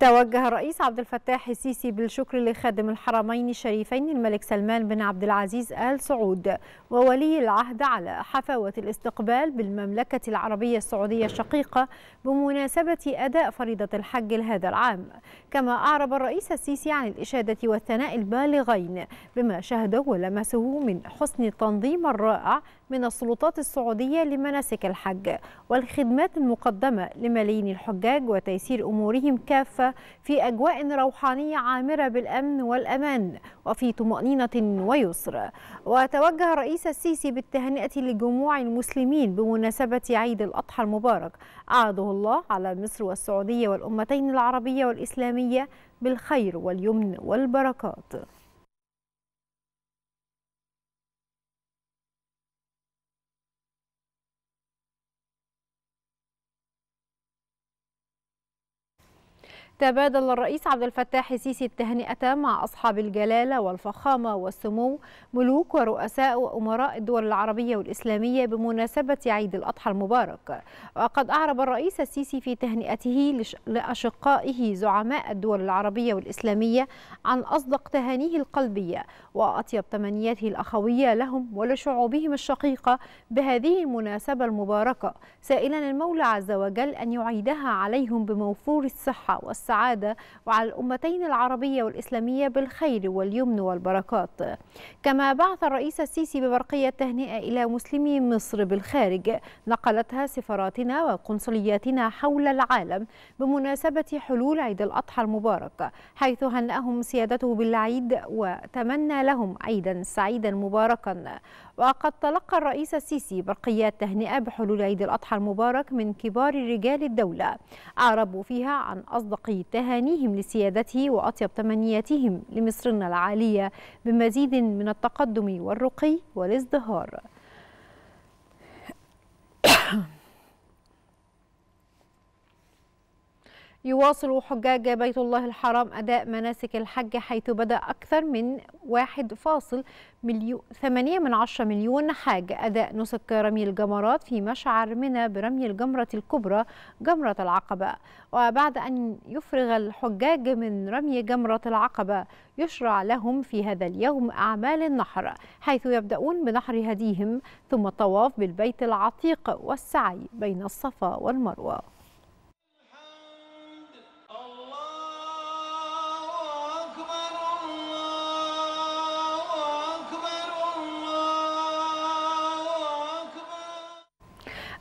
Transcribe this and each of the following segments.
توجه الرئيس عبد الفتاح السيسي بالشكر لخادم الحرمين الشريفين الملك سلمان بن عبد العزيز آل سعود وولي العهد على حفاوة الاستقبال بالمملكة العربية السعودية الشقيقة بمناسبة أداء فريضة الحج لهذا العام كما أعرب الرئيس السيسي عن الإشادة والثناء البالغين بما شهده ولمسه من حسن التنظيم الرائع من السلطات السعودية لمناسك الحج والخدمات المقدمة لملايين الحجاج وتيسير أمورهم كافة في أجواء روحانية عامرة بالأمن والأمان وفي طمأنينة ويسر وتوجه الرئيس السيسي بالتهنئة لجموع المسلمين بمناسبة عيد الأضحى المبارك أعاده الله على مصر والسعودية والأمتين العربية والإسلامية بالخير واليمن والبركات تبادل الرئيس عبد الفتاح السيسي التهنئة مع أصحاب الجلالة والفخامة والسمو ملوك ورؤساء وأمراء الدول العربية والإسلامية بمناسبة عيد الأضحى المبارك وقد أعرب الرئيس السيسي في تهنئته لأشقائه زعماء الدول العربية والإسلامية عن أصدق تهانيه القلبية وأطيب تمنياته الأخوية لهم ولشعوبهم الشقيقة بهذه المناسبة المباركة سائلا المولى عز وجل أن يعيدها عليهم بموفور الصحة والسلام والسعادة وعلى الأمتين العربية والإسلامية بالخير واليمن والبركات كما بعث الرئيس السيسي ببرقية تهنئة إلى مسلمي مصر بالخارج نقلتها سفاراتنا وقنصلياتنا حول العالم بمناسبة حلول عيد الأضحى المبارك حيث هنأهم سيادته بالعيد وتمنى لهم عيدا سعيدا مباركا وقد تلقى الرئيس السيسي برقيات تهنئة بحلول عيد الأضحى المبارك من كبار رجال الدولة أعربوا فيها عن أصدقية تهانيهم لسيادته وأطيب تمنياتهم لمصرنا العالية بمزيد من التقدم والرقي والازدهار يواصل حجاج بيت الله الحرام أداء مناسك الحج حيث بدأ أكثر من 1.8 مليون, من عشرة مليون حاج أداء نسك رمي الجمرات في مشعر منى برمي الجمرة الكبرى جمرة العقبة وبعد أن يفرغ الحجاج من رمي جمرة العقبة يشرع لهم في هذا اليوم أعمال النحر حيث يبدأون بنحر هديهم ثم الطواف بالبيت العتيق والسعي بين الصفا والمروة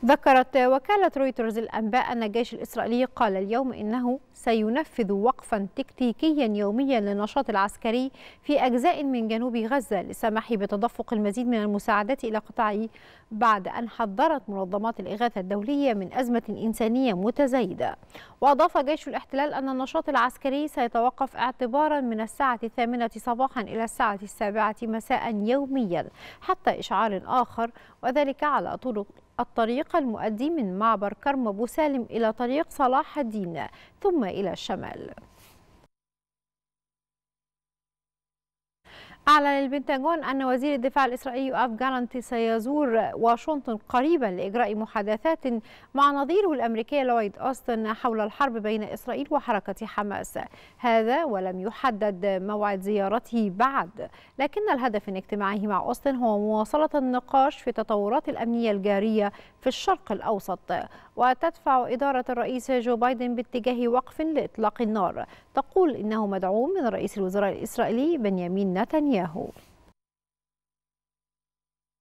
ذكرت وكالة رويترز الأنباء أن الجيش الإسرائيلي قال اليوم إنه سينفذ وقفا تكتيكيا يوميا للنشاط العسكري في أجزاء من جنوب غزة للسماح بتدفق المزيد من المساعدات إلى قطاعه بعد أن حذرت منظمات الإغاثة الدولية من أزمة إنسانية متزايدة وأضاف جيش الاحتلال أن النشاط العسكري سيتوقف اعتبارا من الساعة الثامنة صباحا إلى الساعة السابعة مساء يوميا حتى إشعار آخر وذلك على طرق الطريق المؤدي من معبر كرم أبو سالم إلى طريق صلاح الدين ثم إلى الشمال أعلن البنتاغون أن وزير الدفاع الإسرائيلي أف جالانت سيزور واشنطن قريبا لإجراء محادثات مع نظيره الأمريكي لويد أوستن حول الحرب بين إسرائيل وحركة حماس هذا ولم يحدد موعد زيارته بعد لكن الهدف من اجتماعه مع أوستن هو مواصلة النقاش في التطورات الأمنية الجارية في الشرق الأوسط وتدفع إدارة الرئيس جو بايدن باتجاه وقف لإطلاق النار تقول إنه مدعوم من رئيس الوزراء الإسرائيلي بنيامين نتنياهو hole.